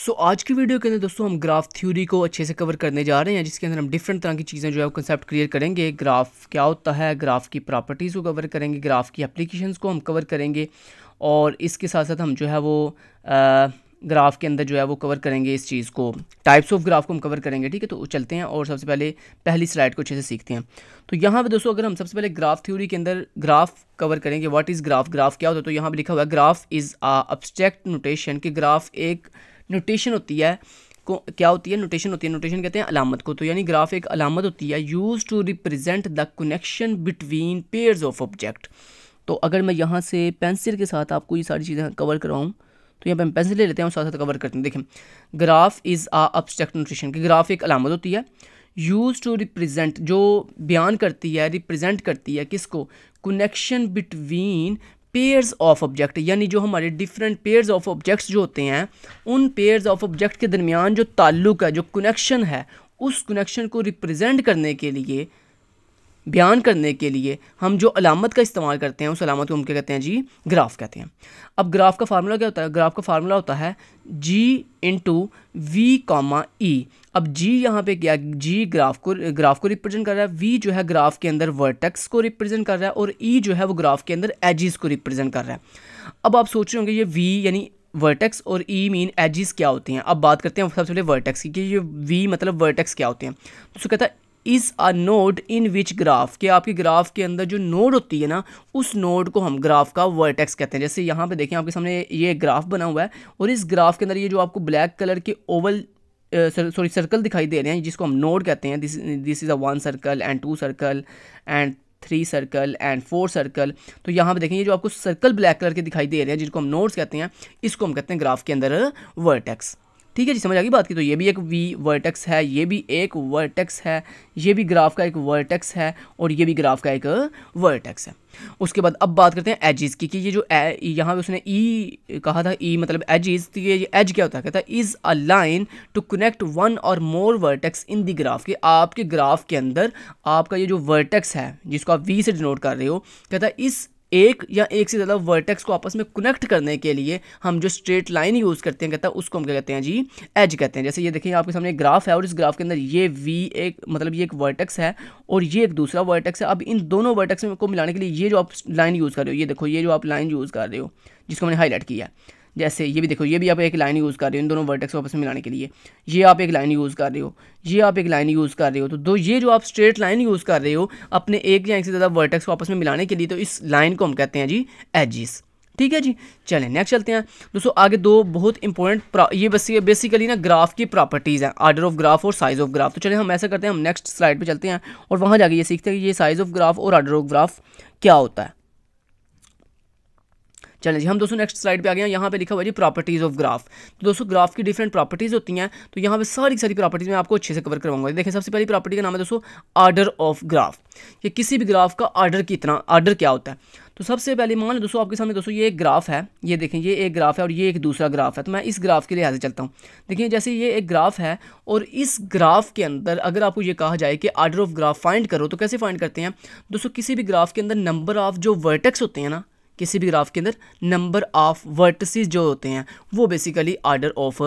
सो so, आज की video के अंदर दोस्तों हम ग्राफ थ्योरी को अच्छे से कवर करने जा रहे हैं जिसके अंदर हम डिफरेंट तरह की चीज़ें जो है कंसेप्ट क्लियर करेंगे ग्राफ क्या होता है ग्राफ की प्रॉपर्टीज़ को कवर करेंगे ग्राफ की एप्लीकेशन को हम कवर करेंगे और इसके साथ साथ हम जो है वो आ, ग्राफ के अंदर जो है वो कवर करेंगे इस चीज़ को टाइप्स ऑफ ग्राफ को हम कवर करेंगे ठीक है तो चलते हैं और सबसे पहले पहली स्लाइड को अच्छे से सीखते हैं तो यहाँ पे दोस्तों अगर हम सबसे पहले ग्राफ थ्योरी के अंदर ग्राफ कवर करेंगे व्हाट इज़ ग्राफ ग्राफ क्या होता है तो यहाँ पर लिखा हुआ है ग्राफ इज़ अब्स्ट्रैक्ट नोटेशन कि ग्राफ एक नोटेशन होती है को क्या होती है नोटेशन होती है नोटेशन कहते हैं अलामत को तो यानी ग्राफ एक अलामत होती है use to represent the connection between pairs of object तो अगर मैं यहाँ से पेंसिल के साथ आपको ये सारी चीज़ें कवर कराऊँ तो यहाँ पर हम पेंसिल ले लेते हैं और साथ साथ कवर करते हैं देखें graph is uh abstract notation की ग्राफ एक अलामत होती है यूज़ टू रिप्रेजेंट जो बयान करती है रिप्रेजेंट करती है किसको connection between pairs of object यानी जो हमारे डिफरेंट पेयर्स ऑफ ऑब्जेक्ट्स जो होते हैं उन पेयर्स ऑफ ऑब्जेक्ट के दरमियान जो ताल्लुक है जो कनेक्शन है उस कनेक्शन को रिप्रेजेंट करने के लिए बयान करने के लिए हम जो अलामत का इस्तेमाल करते हैं उस अलामत को हम क्या कहते हैं जी ग्राफ कहते हैं अब ग्राफ का फार्मूला क्या होता है ग्राफ का फार्मूला होता है G into V comma E अब जी यहाँ पे क्या जी ग्राफ को ग्राफ को रिप्रेजेंट कर रहा है वी जो है ग्राफ के अंदर वर्टेक्स को रिप्रेजेंट कर रहा है और ई e जो है वो ग्राफ के अंदर एजिस को रिप्रेजेंट कर रहा है अब आप सोच रहे होंगे ये वी यानी वर्टेक्स और ई मीन एजिस क्या होते हैं अब बात करते हैं सबसे पहले वर्टेक्स की कि ये वी मतलब वर्टेक्स क्या होते हैं तो उसको कहता है is a node in which graph के आपके ग्राफ के अंदर जो नोड होती है ना उस नोड को हम ग्राफ का वर्टेक्स कहते हैं जैसे यहाँ पे देखें आपके सामने ये ग्राफ बना हुआ है और इस ग्राफ के अंदर ये जो आपको ब्लैक कलर के ओवल सॉरी सर्कल दिखाई दे रहे हैं जिसको हम नोड कहते हैं this this is a one circle and two circle and three circle and four circle तो यहाँ पे देखें ये जो आपको सर्कल ब्लैक कलर के दिखाई दे रहे हैं जिनको हम नोड्स कहते हैं इसको हम कहते हैं ग्राफ के अंदर वर्टेक्स ठीक है जी समझ आ गई बात की तो ये भी एक वी वर्टेक्स है ये भी एक वर्टेक्स है ये भी ग्राफ का एक वर्टेक्स है और ये भी ग्राफ का एक वर्टेक्स है उसके बाद अब बात करते हैं एजिस की कि ये जो यहाँ पे उसने ई e कहा था ई e, मतलब एजिज़ तो ये एज क्या होता है कहता है is a line to connect one और मोर वर्टेक्स इन दी ग्राफ के आपके ग्राफ के अंदर आपका ये जो वर्टेक्स है जिसको आप वी से डिनोट कर रहे हो कहता है इस एक या एक से ज़्यादा वर्टेक्स को आपस में कनेक्ट करने के लिए हम जो स्ट्रेट लाइन यूज़ करते हैं कहता है उसको हम क्या कहते हैं जी एज कहते हैं जैसे ये देखिए आपके सामने एक ग्राफ है और इस ग्राफ के अंदर ये वी एक मतलब ये एक वर्टेक्स है और ये एक दूसरा वर्टेक्स है अब इन दोनों वर्टेक्स को मिलाने के लिए ये जो आप लाइन यूज़ कर रहे हो ये देखो ये जो आप लाइन यूज़ कर रहे हो जिसको मैंने हाईलाइट किया है जैसे ये भी देखो ये भी आप एक लाइन यूज़ कर रहे हो इन दोनों वर्टेक्स को आपस में मिलाने के लिए ये आप एक लाइन यूज़ कर रहे हो ये आप एक लाइन यूज़ कर रहे हो तो दो ये जो आप स्ट्रेट लाइन यूज़ कर रहे हो अपने एक या एक से ज़्यादा वर्टेक्स को आपस में मिलाने के लिए तो इस लाइन को हम कहते हैं जी एजिस ठीक है जी चलें नेक्स्ट चलते हैं दोस्तों आगे दो बहुत इंपॉर्टेंट ये बस ये बेसिकली ना ग्राफ की प्रॉपर्टीज़ हैं आर्डर ऑफ ग्राफ और साइज़ ऑफ ग्राफ तो चलें हम ऐसा करते हैं हम नेक्स्ट स्लाइड पे चलते हैं और वहाँ जाके ये सीखते हैं कि ये साइज़ ऑफ ग्राफ और आर्डर ऑफ ग्राफ क्या होता है चलें जी हम दोस्तों नेक्स्ट स्लाइड पे आ गए हैं यहाँ पे लिखा हुआ है जी प्रॉपर्टीज़ ऑफ ग्राफ तो दोस्तों ग्राफ की डिफरेंट प्रॉपर्टीज़ होती हैं तो यहाँ पे सारी सारी प्रॉपर्टीज़ मैं आपको अच्छे से कवर करवाऊंगा देखें सबसे पहली प्रॉपर्टी का नाम है दोस्तों आर्डर ऑफ ग्राफ ये किसी भी ग्राफ का आर्डर कितना आर्डर क्या होता है तो सबसे पहले मान लो दोस्तों आपके सामने दोस्तों ये एक ग्राफ है ये देखें ये एक ग्राफ है और ये एक दूसरा ग्राफ है तो मैं इस ग्राफ के लिए हाजिर चलता हूँ देखिए जैसे ये एक ग्राफ है और इस ग्राफ के अंदर अगर आपको ये कहा जाए कि आर्डर ऑफ ग्राफ फाइंड करो तो कैसे फाइंड करते हैं दोस्तों किसी भी ग्राफ के अंदर नंबर ऑफ जो वर्टेक्स होते हैं ना किसी भी ग्राफ के अंदर नंबर ऑफ वर्टसीज जो होते हैं वो बेसिकली आर्डर ऑफ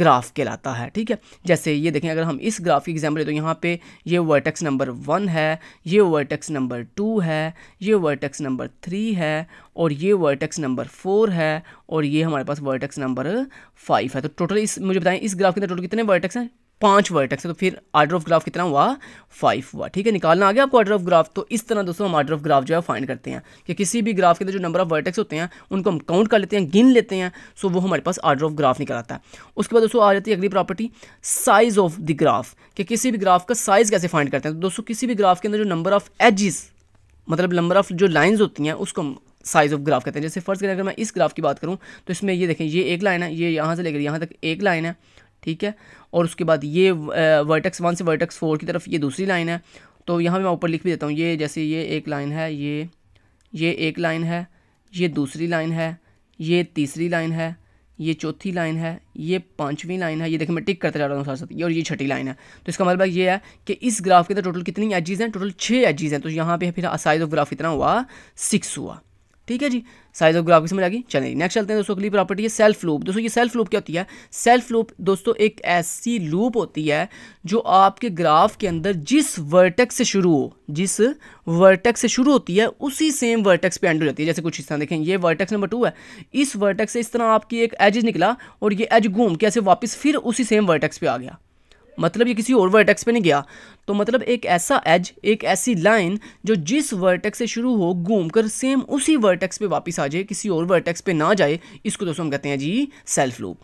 ग्राफ कहलाता है ठीक है जैसे ये देखें अगर हम इस ग्राफ की एग्जाम्पल तो यहाँ पे ये वर्टेक्स नंबर वन है ये वर्टेक्स नंबर टू है ये वर्टेक्स नंबर थ्री है और ये वर्टेक्स नंबर फोर है और ये हमारे पास वर्टेक्स नंबर फाइव है तो टोटल इस मुझे बताएं इस ग्राफ के अंदर टोटल कितने वर्टेक्स हैं पांच वर्टेक्स है तो फिर आर्डर ऑफ ग्राफ कितना हुआ फाइव हुआ ठीक है निकालना आ गया आपको आर्डर ऑफ ग्राफ तो इस तरह दोस्तों हम आर्डर ऑफ ग्राफ जो है फाइंड करते हैं कि किसी भी ग्राफ के अंदर जो नंबर ऑफ वर्टेक्स होते हैं उनको हम काउंट कर लेते हैं गिन लेते हैं सो वो हमारे पास आर्डर ऑफ ग्राफ निकल आता है उसके बाद दोस्तों आ जाती है अगली property size of the graph कि किसी भी ग्राफ का साइज़ कैसे फाइंड करते हैं तो दोस्तों किसी भी ग्राफ के अंदर जो नंबर ऑफ एजिस मतलब नंबर ऑफ जो लाइन्स होती हैं उसको हम साइज़ ऑफ ग्राफ कहते हैं जैसे फर्स्ट अगर मैं इस ग्राफ की बात करूँ तो इसमें ये देखें ये एक लाइन है ये यहाँ से लेकर यहाँ तक एक लाइन है ठीक है और उसके बाद ये वर्टेक्स वन से वर्टेक्स फोर की तरफ ये दूसरी लाइन है तो यहाँ पर मैं ऊपर लिख भी देता हूँ ये जैसे ये एक लाइन है ये ये एक लाइन है ये दूसरी लाइन है ये तीसरी लाइन है ये चौथी लाइन है ये पांचवी लाइन है ये देखिए मैं टिक करते जा रहा हूँ साथ साथ ये और ये छठी लाइन है तो इसका मतलब ये है कि इस ग्राफ के अंदर टोटल कितनी एजिज हैं टोटल छः एजेज़ हैं तो यहाँ पे फिर साइज ऑफ ग्राफ कितना हुआ सिक्स हुआ ठीक है जी साइज ऑफ ग्राफ की समझ आ गई चलेंगे नेक्स्ट चलते हैं दोस्तों अगली प्रॉपर्टी है सेल्फ लूप दोस्तों ये सेल्फ लूप क्या होती है सेल्फ लूप दोस्तों एक ऐसी लूप होती है जो आपके ग्राफ के अंदर जिस वर्टेक्स से शुरू हो जिस वर्टेक्स से शुरू होती है उसी सेम वर्टेक्स पे एंड हो जाती है जैसे कुछ इस तरह देखें ये वर्टेक्स नंबर टू है इस वर्टेक्स से इस तरह आपकी एक एज निकला और ये एज घूम के ऐसे वापस फिर उसी सेम वर्टेक्स पे आ गया मतलब ये किसी और वर्टेक्स पे नहीं गया तो मतलब एक ऐसा एज एक ऐसी लाइन जो जिस वर्टेक्स से शुरू हो घूम कर सेम उसी वर्टेक्स पे वापस आ जाए किसी और वर्टेक्स पे ना जाए इसको दोस्तों हम कहते हैं जी सेल्फ लूप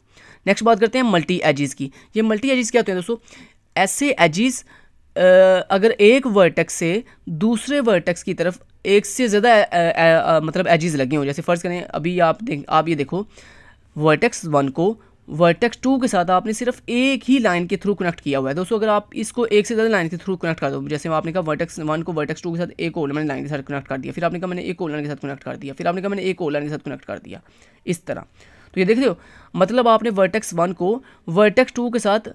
नेक्स्ट बात करते हैं मल्टी एजिज़ की ये मल्टी एजिज़ क्या होते हैं दोस्तों ऐसे एजिज़ अगर एक वर्टेक्स से दूसरे वर्टेक्स की तरफ एक से ज़्यादा मतलब एजिज़ लगे हों जैसे फ़र्ज़ करें अभी आप देख आप ये देखो वर्टेक्स वन को वर्टेक्स टू के साथ आपने सिर्फ एक ही लाइन के थ्रू कनेक्ट किया हुआ है दोस्तों अगर आप इसको एक से ज़्यादा लाइन के थ्रू कनेक्ट कर दो जैसे आपने कहा वर्टेक्स वन को वर्टेक्स टू के साथ एक और मैंने लाइन के साथ कनेक्ट कर दिया फिर आपने कहा मैंने एक और लाइन के साथ कनेक्ट कर दिया फिर आपने कहा मैंने एक और लाइन के साथ कनेक्ट कर दिया इस तरह तो ये देख रहे हो मतलब आपने वर्टेक्स वन को वर्टेक्स टू के साथ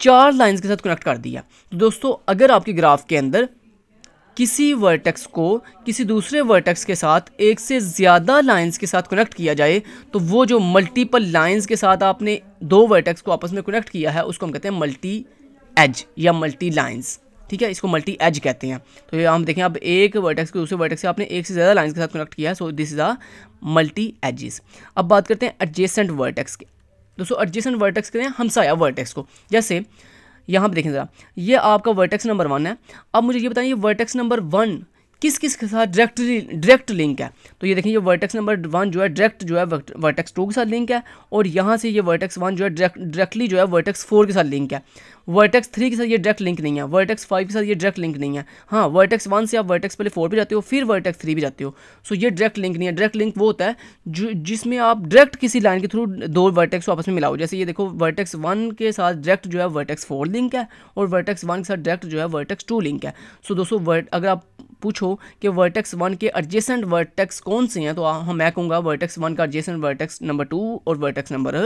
चार लाइन्स के साथ कनेक्ट कर दिया तो दोस्तों अगर आपके ग्राफ के अंदर किसी वर्टेक्स को किसी दूसरे वर्टेक्स के साथ एक से ज़्यादा लाइंस के साथ कनेक्ट किया जाए तो वो जो मल्टीपल लाइंस के साथ आपने दो वर्टेक्स को आपस में कनेक्ट किया है उसको हम कहते हैं मल्टी एज या मल्टी लाइंस ठीक है इसको मल्टी एज कहते हैं तो ये हम देखें अब एक वर्टेक्स को दूसरे वर्टेक्स से आपने एक से ज़्यादा लाइन्स के साथ कनेक्ट किया है so this is a multi edges अब बात करते हैं एडजेसेंट वर्टेक्स की दोस्तों एडजेसेंट वर्टेक्स कहते हैं हमसाया वर्टेक्स को जैसे यहाँ पर देखें ज़रा ये आपका वर्टेक्स नंबर वन है अब मुझे ये बताएं ये वर्टेक्स नंबर वन किस किस के साथ डायरेक्ट डायरेक्ट लिंक है तो ये देखें ये वर्टेक्स नंबर वन जो है डायरेक्ट जो है वर्टेक्स टू के साथ लिंक है और यहाँ से ये वर्टेक्स वन जो है डायरेक्टली जो है वर्टेक्स फोर के साथ लिंक है वर्टेक्स थ्री के साथ ये डायरेक्ट लिंक नहीं है वर्टेक्स फाइव के साथ ये डायरेक्ट लिंक नहीं है हाँ वर्टेक्स वन से आप वर्टेक्स पहले फोर भी जाते हो फिर वर्टेक्स थ्री भी जाते हो सो ये डायरेक्ट लिंक नहीं है डायरेक्ट लिंक वो होता है जो जिसमें आप डायरेक्ट किसी लाइन के थ्रू दो वर्टेक्स को आपस में मिलाओ जैसे ये देखो वर्टेक्स वन के साथ डायरेक्ट जो है वर्टेक्स फोर लिंक है और वर्टेक्स वन के साथ डायरेक्ट जो है वर्टेक्स टू लिंक है सो दोस्तों अगर आप पूछो कि वर्टेक्स वन के एडजेसेंट वर्टेक्स कौन से हैं तो हम हाँ, मैं कहूँगा वर्टेक्स वन का एडजेसेंट वर्टेक्स नंबर टू और वर्टेक्स नंबर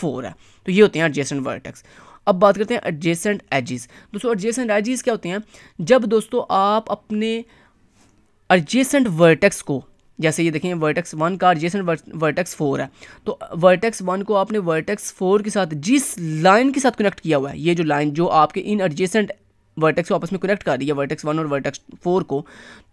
फोर है तो ये होते हैं एडजेसेंट वर्टेक्स अब बात करते हैं एडजेसेंट एजिस दोस्तों एडजेसेंट एजिस क्या होते हैं जब दोस्तों आप अपने एडजेसेंट वर्टेक्स को जैसे ये देखें वर्टेक्स वन का एडजेसेंट वर्टेक्स फोर है तो वर्टेक्स वन को आपने वर्टेक्स फोर के साथ जिस लाइन के साथ कनेक्ट किया हुआ है ये जो लाइन जो आपके इन एडजेसेंट वर्टेक्स को आपस में कनेक्ट कर रही है वर्टेक्स वन और वर्टेक्स फोर को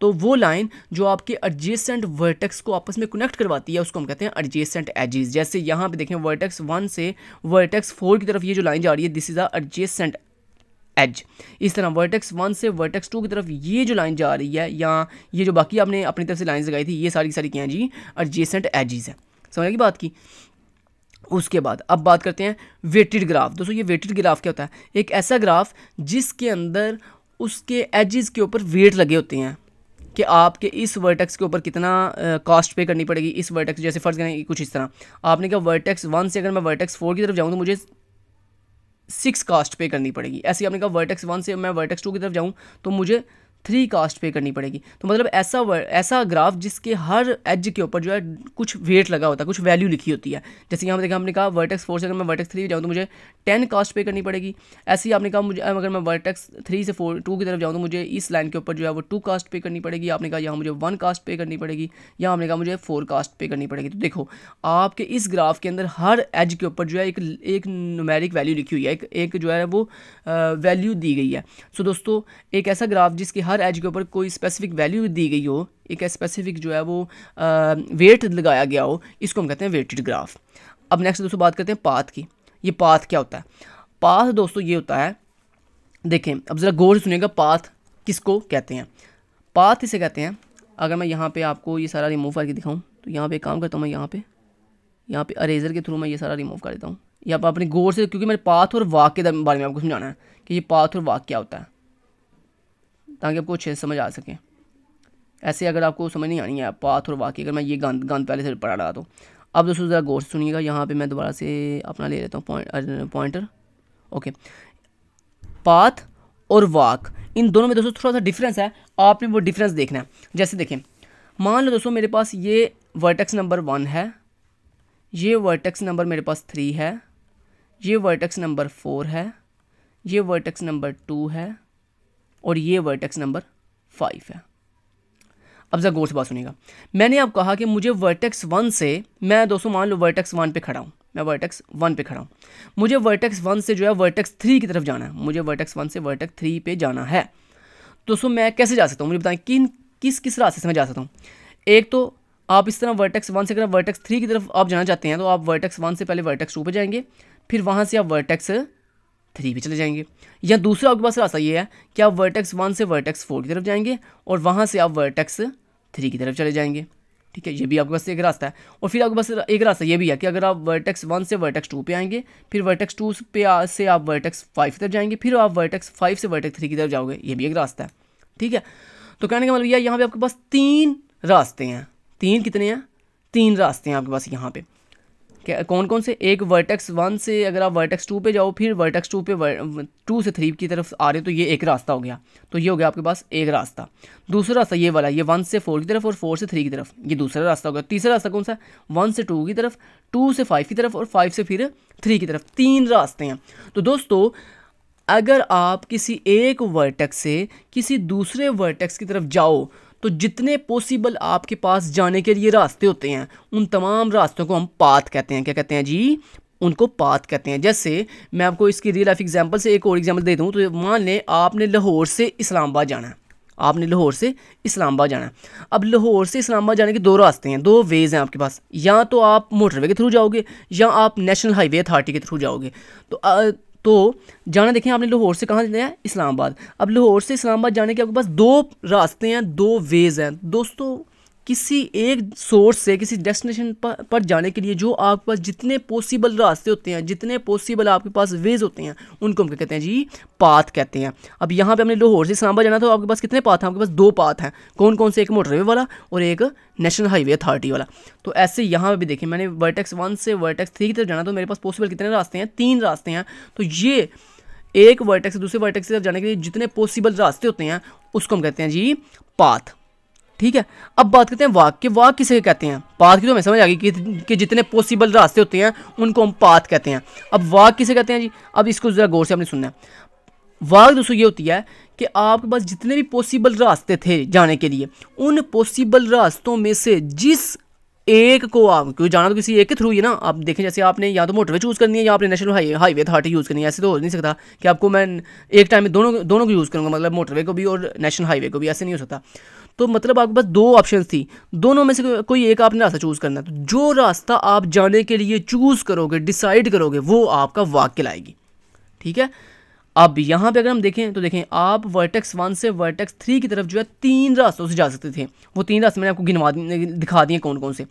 तो वो लाइन जो आपके एडजेसेंट वर्टेक्स को आपस में कनेक्ट करवाती है उसको हम कहते हैं एडजेसेंट एजिस जैसे यहाँ पे देखें वर्टेक्स वन से वर्टेक्स फोर की तरफ ये जो लाइन जा रही है this is a adjacent edge इस तरह वर्टेक्स वन से वर्टेक्स टू की तरफ ये जो लाइन जा रही है या ये जो बाकी आपने अपनी तरफ से लाइन लगाई थी ये सारी सारी क्या जी एडजेसेंट एजिज है समझ की बात की उसके बाद अब बात करते हैं वेटेड ग्राफ दोस्तों ये वेटेड ग्राफ क्या होता है एक ऐसा ग्राफ जिसके अंदर उसके एजिज़ के ऊपर वेट लगे होते हैं कि आपके इस वर्टेक्स के ऊपर कितना कॉस्ट पे करनी पड़ेगी इस वर्टेक्स जैसे फर्ज करेंगे कुछ इस तरह आपने कहा वर्टेक्स वन से अगर मैं वर्टेक्स फोर की तरफ जाऊँ तो मुझे सिक्स कास्ट पे करनी पड़ेगी ऐसे ही आपने कहा वर्टेक्स वन से मैं वर्टेक्स टू की तरफ जाऊँ तो मुझे थ्री कास्ट पे करनी पड़ेगी तो मतलब ऐसा ऐसा ग्राफ जिसके हर एज के ऊपर जो है कुछ वेट लगा होता है कुछ वैल्यू लिखी होती है जैसे यहाँ पर देखा हमने कहा वर्टेक्स फोर से अगर मैं वर्टेक्स थ्री जाऊँ तो मुझे टेन कास्ट पे करनी पड़ेगी ऐसे ही आपने कहा मुझे अगर मैं वर्टेक्स थ्री से फोर टू की तरफ जाऊँ तो मुझे इस लाइन के ऊपर जो है वो टू कास्ट पे करनी पड़ेगी आपने कहा यहाँ मुझे वन कास्ट पे करनी पड़ेगी यहाँ आपने कहा मुझे फोर कास्ट पे करनी पड़ेगी तो देखो आपके इस ग्राफ के अंदर हर एज के ऊपर जो है एक एक नुमेरिक वैल्यू लिखी हुई है एक, एक जो है वो वैल्यू दी गई है सो दोस्तों एक ऐसा ग्राफ जिसके हर हर एज के ऊपर कोई स्पेसिफिक वैल्यू दी गई हो एक स्पेसिफिक जो है वो वेट लगाया गया हो इसको हम कहते हैं वेटेड ग्राफ अब नेक्स्ट दोस्तों बात करते हैं पाथ की ये पाथ क्या होता है पाथ दोस्तों ये होता है देखें अब ज़रा गौर सुनेगा पाथ किसको कहते हैं पाथ इसे कहते हैं अगर मैं यहाँ पे आपको ये सारा रिमूव करके दिखाऊँ तो यहाँ पे काम करता हूँ मैं यहाँ पे यहाँ पे अरेजर के थ्रू मैं ये सारा रिमूव कर देता हूँ या आप अपने गौर से क्योंकि मैंने पाथ और वाक के बारे में आपको समझाना है कि ये पाथ और वाक क्या होता है ताकि आपको अच्छे से समझ आ सके ऐसे अगर आपको समझ नहीं आनी है पाथ और वाक्य अगर मैं ये गंद गंद पहले से पढ़ा रहा तो अब दोस्तों ज़रा गौर से सुनिएगा यहाँ पे मैं दोबारा से अपना ले लेता हूँ पॉइंट पॉइंटर ओके पाथ और वाक इन दोनों में दोस्तों थोड़ा सा डिफरेंस है आपने वो डिफरेंस देखना है जैसे देखें मान लो दोस्तों मेरे पास ये वर्टेक्स नंबर वन है ये वर्टेक्स नंबर मेरे पास थ्री है ये वर्टेक्स नंबर फोर है ये वर्टेक्स नंबर टू है और ये वर्टेक्स नंबर फाइव है अब ज़रा गौर से बात सुनिएगा मैंने अब कहा कि मुझे वर्टेक्स वन से मैं दोस्तों मान लो वर्टेक्स वन पे खड़ा हूँ मैं वर्टेक्स वन पे खड़ा हूँ मुझे वर्टेक्स वन से जो है वर्टेक्स थ्री की तरफ जाना है मुझे वर्टेक्स वन से वर्टेक्स थ्री पे जाना है दोस्तों मैं कैसे जा सकता हूँ मुझे बताएं किन किस किस रास्ते से मैं जा सकता हूँ एक तो आप इस तरह वर्टेक्स वन से अगर वर्टेक्स थ्री की तरफ आप जाना चाहते हैं तो आप वर्टेक्स वन से पहले वर्टेक्स टू पर जाएंगे फिर वहाँ से आप वर्टेक्स थ्री पे चले जाएंगे या दूसरा आपके पास रास्ता ये है कि आप वर्टेक्स वन से वर्टेक्स फोर की तरफ जाएंगे और वहाँ से आप वर्टेक्स थ्री की तरफ चले जाएंगे ठीक है ये भी आपके पास एक रास्ता है और फिर आपके पास एक रास्ता ये भी है कि अगर आप वर्टेक्स वन से वर्टेक्स टू पे आएंगे फिर वर्टेक्स टू पे से आप वर्टेक्स फाइव की तरफ जाएंगे फिर आप वर्टेक्स फाइव से वर्टेक्स थ्री की तरफ जाओगे ये भी एक रास्ता है ठीक है तो कहने का मतलब यह यहाँ पर आपके पास तीन रास्ते हैं तीन कितने हैं तीन रास्ते हैं आपके पास यहाँ पर कौन कौन से एक वर्टेक्स वन से अगर आप वर्टेक्स टू पे जाओ फिर वर्टेक्स टू पे टू से थ्री की तरफ आ रहे हो तो ये एक रास्ता हो गया तो ये हो गया आपके पास एक रास्ता दूसरा रास्ता ये वाला ये वन से फोर की तरफ और फोर से थ्री की तरफ ये दूसरा रास्ता हो गया तीसरा रास्ता कौन सा वन से टू की तरफ टू से फाइव की तरफ और फाइव से फिर थ्री की तरफ तीन रास्ते हैं तो दोस्तों अगर आप किसी एक वर्टेक्स से किसी दूसरे वर्टेक्स की तरफ जाओ तो जितने पॉसिबल आपके पास जाने के लिए रास्ते होते हैं उन तमाम रास्तों को हम पाथ कहते हैं क्या कहते हैं जी उनको पाथ कहते हैं जैसे मैं आपको इसकी रियल लाइफ एग्जांपल से एक और एग्जांपल दे दूँ तो मान लें आपने लाहौर से इस्लामाबाद जाना है आपने लाहौर से इस्लामाबाद जाना है अब लाहौर से इस्लामाबाद जाने के दो रास्ते हैं दो वेज़ हैं आपके पास या तो आप मोटरवे के थ्रू जाओगे या आप नेशनल हाईवे अथॉरिटी के थ्रू जाओगे तो तो जाना देखें आपने लाहौर से कहाँ जाना है इस्लामाबाद अब लाहौर से इस्लामाबाद जाने के आपके पास दो रास्ते हैं दो वेज़ हैं दोस्तों किसी एक सोर्स से किसी डेस्टिनेशन पर, जाने के लिए जो आपके पास जितने पॉसिबल रास्ते होते हैं जितने पॉसिबल आपके पास वेज होते हैं उनको हम क्या कहते हैं जी पाथ कहते हैं अब यहाँ पे हमने लाहौर से सांबा जाना था तो आपके पास कितने पाथ हैं आपके पास दो पाथ हैं कौन कौन से एक मोटरवे वाला और एक नेशनल हाईवे अथॉरिटी वाला तो ऐसे यहाँ पर भी देखें मैंने वर्टेक्स वन से वर्टेक्स थ्री की तरफ जाना तो मेरे पास पॉसिबल कितने रास्ते हैं तीन रास्ते हैं तो ये एक वर्टेक्स से दूसरे वर्टेक्स से जाने के लिए जितने पॉसिबल रास्ते होते हैं उसको हम कहते हैं जी पाथ ठीक है अब बात करते हैं वाक के वाक किसे कहते हैं पाथ की तो हमें समझ आ गई कि, कि जितने पॉसिबल रास्ते होते हैं उनको हम पाथ कहते हैं अब वाक किसे कहते हैं जी अब इसको ज़रा गौर से आपने सुनना है वाक दोस्तों ये होती है कि आपके पास जितने भी पॉसिबल रास्ते थे जाने के लिए उन पॉसिबल रास्तों में से जिस एक को आप क्योंकि जाना तो किसी एक के थ्रू ही ना आप देखें जैसे आपने या तो मोटरवे चूज़ करनी है या आपने national highway highway authority use करनी है ऐसे तो हो नहीं सकता कि आपको मैं एक टाइम में दोनों दोनों को यूज़ करूँगा मतलब मोटरवे को भी और नेशनल हाईवे को भी ऐसे नहीं हो सकता तो मतलब आपके पास दो ऑप्शन थी दोनों में से कोई एक आपने रास्ता चूज़ करना है तो जो रास्ता आप जाने के लिए चूज़ करोगे डिसाइड करोगे वो आपका वाक्य लाएगी ठीक है अब यहाँ पे अगर हम देखें तो देखें आप वर्टेक्स वन से वर्टेक्स थ्री की तरफ जो है तीन रास्तों से जा सकते थे वो तीन रास्ते मैंने आपको गिनवा दिखा दिए कौन कौन से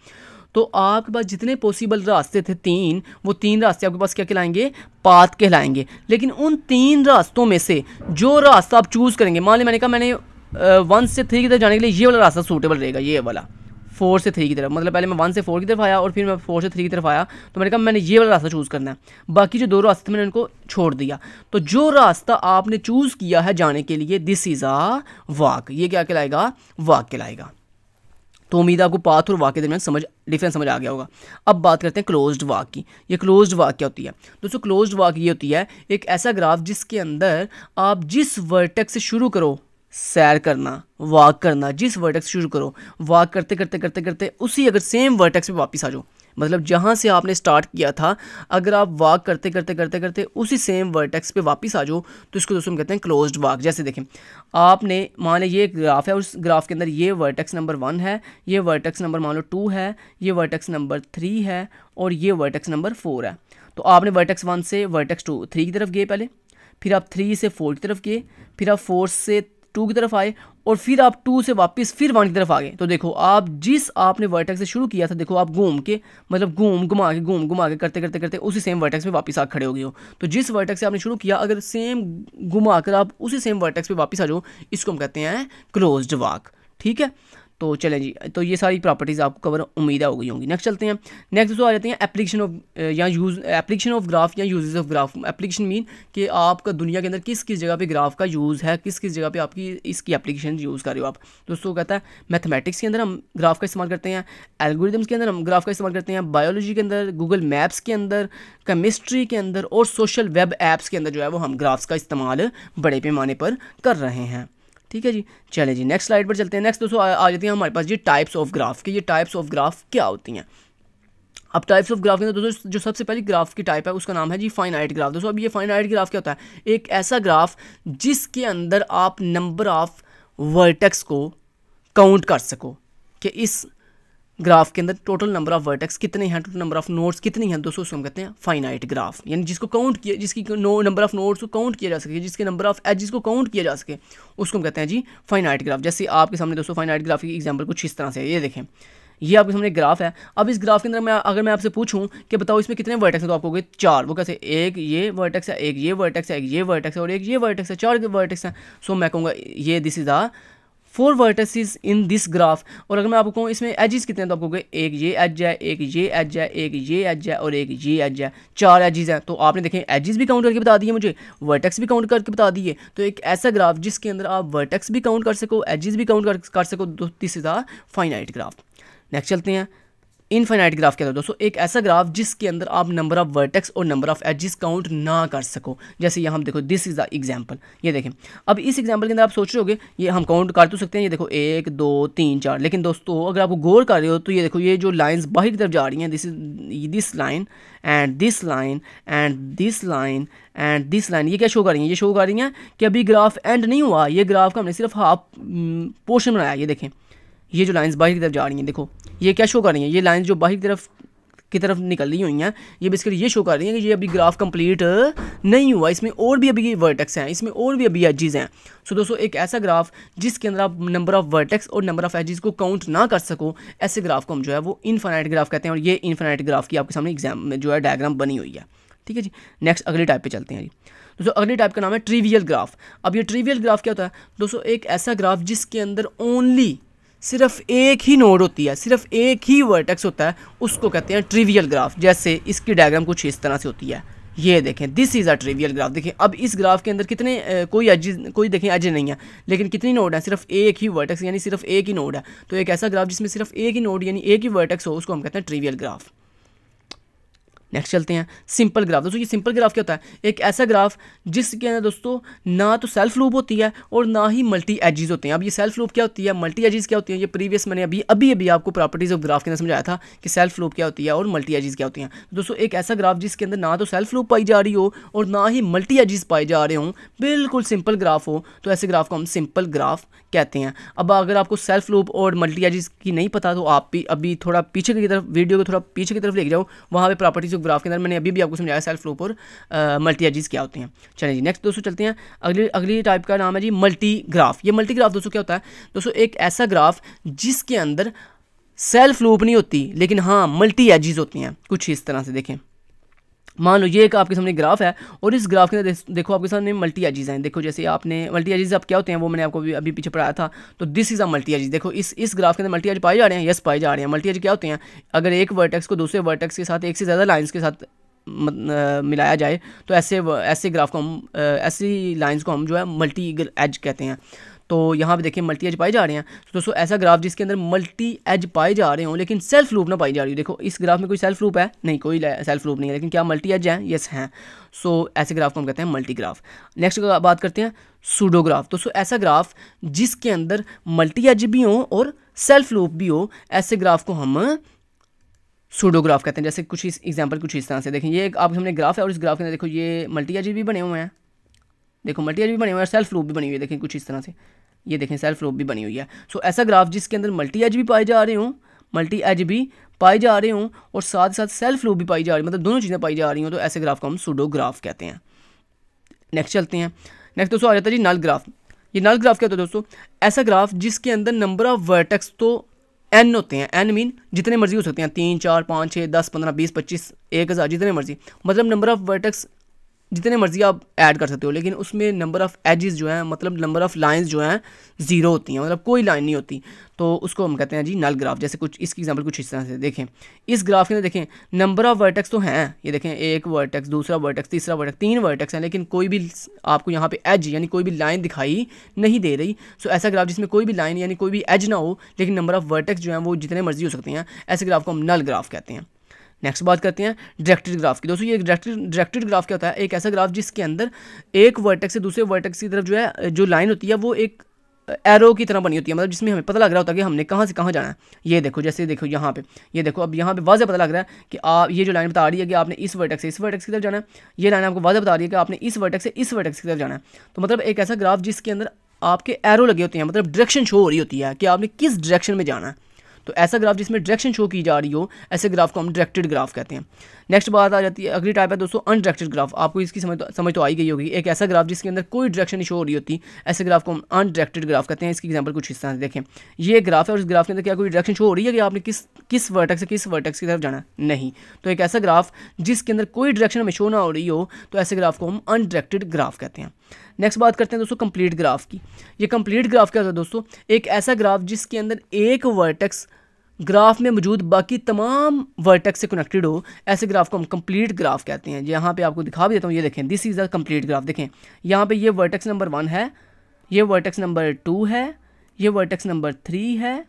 तो आपके पास जितने पॉसिबल रास्ते थे तीन वो तीन रास्ते आपके पास क्या कहलाएंगे पात कहलाएंगे लेकिन उन तीन रास्तों में से जो रास्ता आप चूज़ करेंगे मान ली मैंने कहा मैंने वन से थ्री की तरफ जाने के लिए ये वाला रास्ता सूटेबल रहेगा ये वाला फोर से थ्री की तरफ मतलब पहले मैं वन से फोर की तरफ आया और फिर मैं फोर से थ्री की तरफ आया तो मैंने कहा मैंने ये वाला रास्ता चूज़ करना है बाकी जो दो रास्ते मैंने उनको छोड़ दिया तो जो रास्ता आपने चूज़ किया है जाने के लिए दिस इज़ आ वाक ये क्या कहलाएगा वाक कहलाएगा तो उम्मीद आपको पाथ और वाक के दरमियान समझ डिफरेंस समझ आ गया होगा अब बात करते हैं क्लोज्ड वाक की ये क्लोज्ड वाक क्या होती है दोस्तों क्लोज्ड वाक ये होती है एक ऐसा ग्राफ जिसके अंदर आप जिस वर्टेक्स से शुरू करो सैर करना वॉक करना जिस वर्टेक्स शुरू करो वॉक करते करते करते करते उसी अगर सेम वर्टेक्स पे वापस आ जाओ मतलब जहाँ से आपने स्टार्ट किया था अगर आप वॉक करते करते करते करते उसी सेम वर्टेक्स पे वापस आ जाओ तो इसको दोस्तों हम कहते हैं क्लोज्ड वॉक जैसे देखें आपने मान लें ये ग्राफ है उस ग्राफ के अंदर ये वर्टेक्स नंबर वन है ये वर्टेक्स नंबर मान लो टू है ये वर्टेक्स नंबर थ्री है और ये वर्टेक्स नंबर फोर है तो आपने वर्टेक्स वन से वर्टेक्स टू थ्री की तरफ गए पहले फिर आप थ्री से फोर की तरफ गए फिर आप फोर से टू की तरफ आए और फिर आप टू से वापस फिर वन की तरफ आ गए तो देखो आप जिस आपने वर्टेक्स से शुरू किया था देखो आप घूम के मतलब घूम घुमा के घूम घुमा के करते करते करते उसी सेम वर्टेक्स पे वापस आ खड़े हो गए हो तो जिस वर्टेक्स से आपने शुरू किया अगर सेम घुमा कर आप उसी सेम वर्टेक्स पर वापस आ जाओ इसको हम कहते हैं क्लोज्ड वाक ठीक है तो चलें जी तो ये सारी प्रॉपर्टीज़ आपको कवर उम्मीदा हो गई होंगी नेक्स्ट चलते हैं नेक्स्ट जो आ जाते हैं एप्लीकेशन ऑफ या यूज़ एप्लीकेशन ऑफ ग्राफ या usages of graph application mean कि आपका दुनिया के अंदर किस किस जगह पे ग्राफ का यूज़ है किस किस जगह पे आपकी इसकी एप्लीकेशन यूज़ कर रहे हो आप दोस्तों कहता है मैथमेटिक्स के अंदर हम ग्राफ का इस्तेमाल करते हैं एलगोरिदम्स के अंदर हम ग्राफ का इस्तेमाल करते हैं बायोलॉजी के अंदर गूगल मैप्स के अंदर केमिस्ट्री के अंदर और सोशल वेब ऐप्स के अंदर जो है वो हम ग्राफ्स का इस्तेमाल बड़े पैमाने पर कर रहे हैं ठीक है जी चले जी नेक्स्ट स्लाइड पर चलते हैं नेक्स्ट दोस्तों आ जाती है हमारे पास जी टाइप्स ऑफ ग्राफ कि ये टाइप्स ऑफ ग्राफ क्या होती हैं अब टाइप्स ऑफ ग्राफ के अंदर दोस्तों जो सबसे पहली ग्राफ की टाइप है उसका नाम है जी फाइनाइट ग्राफ दोस्तों अब ये फाइनाइट ग्राफ क्या होता है एक ऐसा ग्राफ जिसके अंदर आप नंबर ऑफ वर्टेक्स को काउंट कर सको कि इस ग्राफ के अंदर टोटल नंबर ऑफ वर्टेक्स कितने हैं टोटल नंबर ऑफ नोट्स कितने हैं दोस्तों उसको हम कहते हैं फाइनाइट ग्राफ यानी जिसको काउंट किया जिसकी नो नंबर ऑफ नोट्स को काउंट किया जा सके जिसके नंबर ऑफ एजिस को काउंट किया जा सके उसको हम कहते हैं जी फाइनाइट ग्राफ जैसे आपके सामने दोस्तों फाइनाइट ग्राफ की एग्जाम्पल कुछ इस तरह से ये देखें ये आपके सामने ग्राफ है अब इस ग्राफ के अंदर मैं अगर मैं आपसे पूछूं कि बताओ इसमें कितने वर्टेक्स हैं तो आपको गए चार वो कैसे एक ये वर्टेक्स है एक ये वर्टेक्स है एक ये वर्टेक्स है और एक ये वर्टेक्स है चार वर्टेक्स हैं सो तो मैं कहूँगा ये this is the four vertices in this graph और अगर मैं आपको कहूँ इसमें एजिस कितने हैं तो आपको कहोगे एक ये एज है एक ये एज है एक ये एज है और एक ये एज है चार एजिज हैं तो आपने देखें एजिस भी काउंट करके बता दिए मुझे वर्टेक्स भी काउंट करके बता दिए तो एक ऐसा ग्राफ जिसके अंदर आप वर्टेक्स भी काउंट कर सको एजिस भी काउंट कर, सको दो तीसरा फाइनाइट ग्राफ नेक्स्ट चलते हैं इनफाइनाइट ग्राफ क्या होता है दोस्तों एक ऐसा ग्राफ जिसके अंदर आप नंबर ऑफ वर्टेक्स और नंबर ऑफ एजिस काउंट ना कर सको जैसे यहाँ हम देखो दिस इज़ द एग्जाम्पल ये देखें अब इस एग्जाम्पल के अंदर आप सोच रहे होगे ये हम काउंट कर तो सकते हैं ये देखो एक दो तीन चार लेकिन दोस्तों अगर आप गौर कर रहे हो तो ये देखो ये जो लाइन्स बाहर की तरफ जा रही हैं this is this line and this line and this line and this line ये क्या शो कर रही हैं ये शो कर रही हैं कि अभी ग्राफ एंड नहीं हुआ ये ग्राफ का हमने सिर्फ हाफ हम्म, पोर्शन बनाया ये देखें ये जो लाइन्स बाहर की तरफ जा रही हैं देखो ये क्या शो कर रही हैं ये लाइन्स जो बाहर की तरफ की तरफ निकल रही हुई हैं ये बेसिकली ये शो कर रही हैं कि ये अभी ग्राफ कंप्लीट नहीं हुआ इसमें और भी अभी वर्टेक्स हैं इसमें और भी अभी एजिज़ हैं सो so, दोस्तों एक ऐसा ग्राफ जिसके अंदर आप नंबर ऑफ वर्टेक्स और नंबर ऑफ एजिज़ को काउंट ना कर सको ऐसे ग्राफ को हम जो है वो इनफाइनाइट ग्राफ कहते हैं और ये इनफाइनाइट ग्राफ की आपके सामने एग्जाम में जो है डायग्राम बनी हुई है ठीक है जी नेक्स्ट अगले टाइप पे चलते हैं जी दोस्तों अगले टाइप का नाम है ट्रिवियल ग्राफ अब ये ट्रिवियल ग्राफ क्या होता है दोस्तों एक ऐसा ग्राफ जिसके अंदर ओनली सिर्फ एक ही नोड होती है सिर्फ एक ही वर्टेक्स होता है उसको कहते हैं ट्रिवियल ग्राफ जैसे इसकी डायग्राम कुछ इस तरह से होती है ये देखें this is a trivial graph देखें अब इस ग्राफ के अंदर कितने ए, कोई अज कोई देखें अजय नहीं है लेकिन कितनी नोड है सिर्फ एक ही वर्टेक्स यानी सिर्फ एक ही नोड है तो एक ऐसा ग्राफ जिसमें सिर्फ एक ही नोड यानी एक ही वर्टेक्स हो उसको हम कहते हैं ट्रिवियल ग्राफ नेक्स्ट चलते हैं सिंपल ग्राफ दोस्तों ये सिंपल ग्राफ क्या होता है एक ऐसा ग्राफ जिसके अंदर दोस्तों ना तो सेल्फ लूप होती है और ना ही मल्टी एजिज होते हैं अब ये सेल्फ लूप क्या होती है मल्टी एजिज क्या होती है ये प्रीवियस मैंने अभी अभी अभी आपको प्रॉपर्टीज़ ऑफ ग्राफ के अंदर समझाया था कि सेल्फ लूप क्या होती है और मल्टी एजिज क्या होती हैं दोस्तों एक ऐसा ग्राफ जिसके अंदर ना तो सेल्फ लूप पाई जा रही हो और ना ही मल्टी एजिज पाए जा रहे हों बिल्कुल सिंपल ग्राफ हो तो ऐसे ग्राफ को हम सिंपल ग्राफ कहते हैं अब अगर आपको सेल्फ लूप और मल्टी एजिज की नहीं पता तो आप भी अभी थोड़ा पीछे की तरफ वीडियो को थोड़ा पीछे की तरफ लेके जाओ वहाँ पर प्रॉपर्टीज़ ऑफ ग्राफ के अंदर मैंने अभी भी आपको समझाया सेल्फ लूप और मल्टी एजिज क्या होते हैं चले जी नेक्स्ट दोस्तों चलते हैं अगली अगली टाइप का नाम है जी मल्टी ग्राफ ये मल्टी ग्राफ दोस्तों क्या होता है दोस्तों एक ऐसा ग्राफ जिसके अंदर सेल्फ लूप नहीं होती लेकिन हाँ मल्टी एजिज होती हैं कुछ इस तरह से देखें मान लो ये एक आपके सामने ग्राफ है और इस ग्राफ के अंदर देखो आपके सामने मल्टी एजिज हैं देखो जैसे आपने मल्टी एजिज आप क्या होते हैं वो मैंने आपको भी अभी पीछे पढ़ाया था तो this is a multi edges देखो इस इस ग्राफ के अंदर मल्टी एज पाए जा रहे हैं यस पाए जा रहे हैं मल्टी एज क्या होते हैं अगर एक वर्टेक्स को दूसरे वर्टेक्स के साथ एक से ज़्यादा लाइन्स के साथ मिलाया जाए तो ऐसे ऐसे ग्राफ को हम ऐसी लाइन्स को हम जो है मल्टी एज कहते हैं तो यहाँ पे देखिए मल्टी एज पाए जा रहे हैं तो दोस्तों ऐसा ग्राफ जिसके अंदर मल्टी एज पाए जा रहे हो लेकिन सेल्फ लूप ना पाई जा रही हो देखो इस ग्राफ में कोई सेल्फ लूप है नहीं कोई सेल्फ लूप नहीं है लेकिन क्या मल्टी एज है यस हैं सो ऐसे ग्राफ को हम कहते हैं मल्टी ग्राफ नेक्स्ट बात करते हैं सूडोग्राफ दोस्तों ऐसा ग्राफ जिसके अंदर मल्टी एज भी हो और सेल्फ लूप भी हो ऐसे ग्राफ को हम सूडोग्राफ कहते हैं जैसे कुछ इस एग्जाम्पल कुछ इस तरह से देखें ये आप हमने ग्राफ है और इस ग्राफ के अंदर देखो ये मल्टी एज भी बने हुए हैं देखो मल्टीयर भी बने हुए हैं सेल्फ लूप भी बनी हुई है देखें कुछ इस तरह से ये देखें सेल्फ लूप भी बनी हुई है सो ऐसा ग्राफ जिसके अंदर मल्टी एज भी पाए जा रहे हों मल्टी एज भी पाए जा रहे हों और साथ साथ सेल्फ लूप भी पाई जा रही मतलब दोनों चीज़ें पाई जा रही हों तो ऐसे ग्राफ को हम सुडो ग्राफ कहते हैं नेक्स्ट चलते हैं नेक्स्ट दोस्तों आ जाता है जी नल ग्राफ ये नल ग्राफ क्या होता है दोस्तों ऐसा ग्राफ जिसके अंदर नंबर ऑफ वर्टेक्स तो एन होते हैं एन मीन जितने मर्जी हो सकते हैं तीन चार पाँच छः दस पंद्रह बीस पच्चीस एक हज़ार जितने मर्जी मतलब नंबर ऑफ वर्टेक्स जितने मर्ज़ी आप ऐड कर सकते हो लेकिन उसमें नंबर ऑफ़ एजेस जो हैं मतलब नंबर ऑफ़ लाइंस जो हैं ज़ीरो होती हैं मतलब कोई लाइन नहीं होती तो उसको हम कहते हैं जी नल ग्राफ जैसे कुछ इसकी एग्जाम्पल कुछ इस तरह से देखें इस ग्राफ के अंदर देखें नंबर ऑफ़ वर्टेक्स तो हैं ये देखें एक वर्टेक्स दूसरा वर्टेक्स तीसरा वर्टेक्स तीन वर्टेक्स हैं लेकिन कोई भी आपको यहाँ पे एज यानी कोई भी लाइन दिखाई नहीं दे रही सो ऐसा ग्राफ जिसमें कोई भी लाइन यानी कोई भी एज ना हो लेकिन नंबर ऑफ़ वर्टेक्स जो हैं वो जितने मर्जी हो सकते हैं ऐसे ग्राफ को हम नल ग्राफ कहते हैं नेक्स्ट बात करते हैं डायरेक्टेड ग्राफ की दोस्तों ये डायरेक्टेड ग्राफ क्या होता है एक ऐसा ग्राफ जिसके अंदर एक वर्टेक्स से दूसरे वर्टेक्स की तरफ जो है जो लाइन होती है वो एक एरो की तरह बनी होती है मतलब जिसमें हमें पता लग रहा होता है कि हमने कहाँ से कहाँ जाना है ये देखो जैसे देखो यहाँ पे ये देखो अब यहाँ पे वाजह पता लग रहा है कि आप ये जो लाइन बता रही है कि आपने इस वर्टेक्स से इस वर्टेक्स की तरफ जाना है ये लाइन आपको वाजह बता रही है कि आपने इस वर्टेक्स से इस वर्टेक्स की तरफ जाना है तो मतलब एक ऐसा ग्राफ जिसके अंदर आपके एरो लगे होते हैं मतलब डायरेक्शन शो हो रही होती है कि आपने किस डायरेक्शन में जाना है तो ऐसा ग्राफ जिसमें डायरेक्शन शो की जा रही हो ऐसे ग्राफ को हम डायरेक्टेड ग्राफ कहते हैं नेक्स्ट बात आ जाती है अगली टाइप है दोस्तों अनडायरेक्टेड ग्राफ आपको इसकी समझ तो, समझ तो आई गई होगी एक ऐसा ग्राफ जिसके अंदर कोई डायरेक्शन शो हो रही होती ऐसे ग्राफ को हम अनडायरेक्टेड ग्राफ कहते हैं इसकी एग्जाम्पल कुछ इस तरह से देखें ये ग्राफ है और इस ग्राफ के अंदर क्या कोई डायरेक्शन शो हो रही है कि आपने किस किस वर्टेक्स से किस वर्टेक्स की तरफ जाना नहीं तो एक ऐसा ग्राफ जिसके अंदर कोई डायरेक्शन हमें शो ना हो रही हो तो ऐसे ग्राफ को हम अनडायरेक्टेड ग्राफ कहते हैं नेक्स्ट बात करते हैं दोस्तों कंप्लीट ग्राफ की ये कंप्लीट ग्राफ क्या होता है दोस्तों एक ऐसा ग्राफ जिसके अंदर एक वर्टेक्स ग्राफ में मौजूद बाकी तमाम वर्टेक्स से कनेक्टेड हो ऐसे ग्राफ को हम कंप्लीट ग्राफ कहते हैं यहाँ पे आपको दिखा भी देता हूँ ये देखें this is a complete graph देखें यहाँ पे ये वर्टेक्स नंबर वन है ये वर्टेक्स नंबर टू है ये वर्टेक्स नंबर थ्री है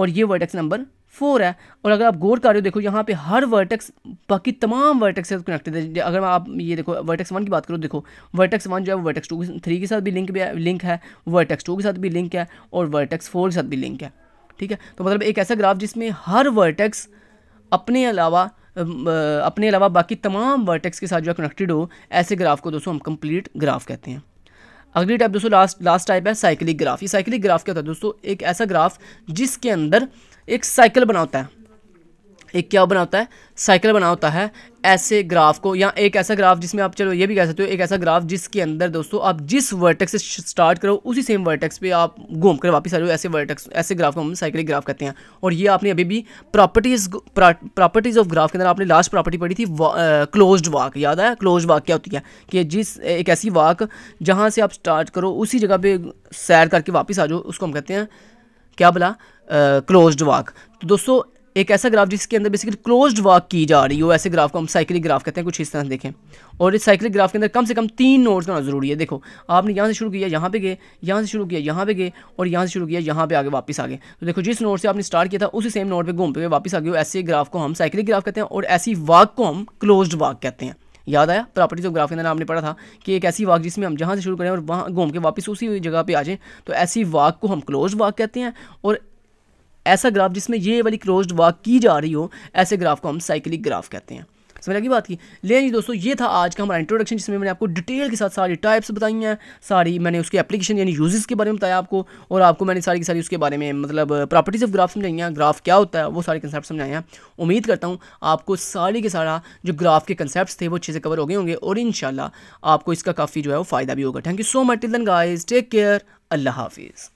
और ये वर्टेक्स नंबर फोर है और अगर आप गौर हो देखो यहाँ पे हर वर्टेक्स बाकी तमाम वर्टेक्स से कनेक्टेड है अगर आप ये देखो वर्टेक्स वन की बात करो देखो वर्टेक्स वन जो है वो वर्टेक्स टू थ्री के साथ भी लिंक भी लिंक है वर्टेक्स टू के साथ भी लिंक है और वर्टेक्स फोर के साथ भी लिंक है ठीक है तो मतलब एक ऐसा ग्राफ जिसमें हर वर्टेक्स अपने अलावा अपने अलावा बाकी तमाम वर्टेक्स के साथ जो है कनेक्टेड हो ऐसे ग्राफ को दोस्तों हम कंप्लीट ग्राफ कहते हैं अगली टाइप दोस्तों लास्ट लास्ट टाइप है साइक्लिक ग्राफ ये साइक्लिक ग्राफ क्या होता है दोस्तों एक ऐसा ग्राफ जिसके अंदर एक साइकिल बना होता है एक क्या बना होता है साइकिल बना होता है ऐसे ग्राफ को या एक ऐसा ग्राफ जिसमें आप चलो ये भी कह सकते हो एक ऐसा ग्राफ जिसके अंदर दोस्तों आप जिस वर्टेक्स से स्टार्ट करो उसी सेम वर्टेक्स पे आप घूम कर वापस आ जाओ ऐसे वर्टेक्स ऐसे ग्राफ को हम साइकिल ग्राफ कहते हैं और ये आपने अभी भी प्रॉपर्टीज़ प्रॉपर्टीज़ ऑफ ग्राफ के अंदर आपने लास्ट प्रॉपर्टी पढ़ी थी क्लोज वाक याद आया क्लोज वाक क्या होती है कि जिस एक ऐसी वाक जहाँ से आप स्टार्ट करो उसी जगह पर सैर करके वापस आ जाओ उसको हम कहते हैं क्या बोला क्लोज्ड वाक तो दोस्तों एक ऐसा ग्राफ जिसके अंदर बेसिकली क्लोज्ड वॉक की जा रही हो ऐसे ग्राफ को हम साइकिलिक ग्राफ कहते हैं कुछ इस तरह देखें और इस साइकिलिक ग्राफ के अंदर कम से कम तीन नोट्स होना ज़रूरी है देखो आपने यहाँ से शुरू किया यहाँ पे गए यहाँ से शुरू किया यहाँ पे गए और यहाँ से शुरू किया यहाँ पे आगे वापस आ गए तो देखो जिस नोट से आपने स्टार्ट किया था उसी सेम नोट पर घूम पे वापस आ गए ऐसे ग्राफ को हम साइकिलिक ग्राफ कहते हैं और ऐसी वाक को हम क्लोज्ड वाक कहते हैं याद आया प्रॉपर्टीज ऑफ ग्राफ के अंदर आपने पढ़ा था कि एक ऐसी वाक जिसमें हम जहाँ से शुरू करें और वहाँ घूम के वापस उसी जगह पर आ जाएँ तो ऐसी वाक को हम क्लोज वाक कहते हैं और ऐसा ग्राफ जिसमें ये वाली क्लोज वाक की जा रही हो ऐसे ग्राफ को हम साइकिलिक ग्राफ कहते हैं समझ लगी बात की ले जी दोस्तों ये था आज का हमारा इंट्रोडक्शन जिसमें मैंने आपको डिटेल के साथ सारी टाइप्स बताई हैं सारी मैंने उसके एप्लीकेशन यानी यूजेस के बारे में बताया आपको और आपको मैंने सारी की सारी उसके बारे में मतलब प्रॉपर्टीज़ ऑफ ग्राफ समझाई हैं ग्राफ क्या होता है वो सारे कंसेप्ट समझाए हैं उम्मीद करता हूँ आपको सारी के सारा जो ग्राफ के कंसेप्ट थे वो अच्छे से कवर हो गए होंगे और इन आपको इसका काफ़ी जो है वो फ़ायदा भी होगा thank you so much till then guys take care अल्लाह हाफिज़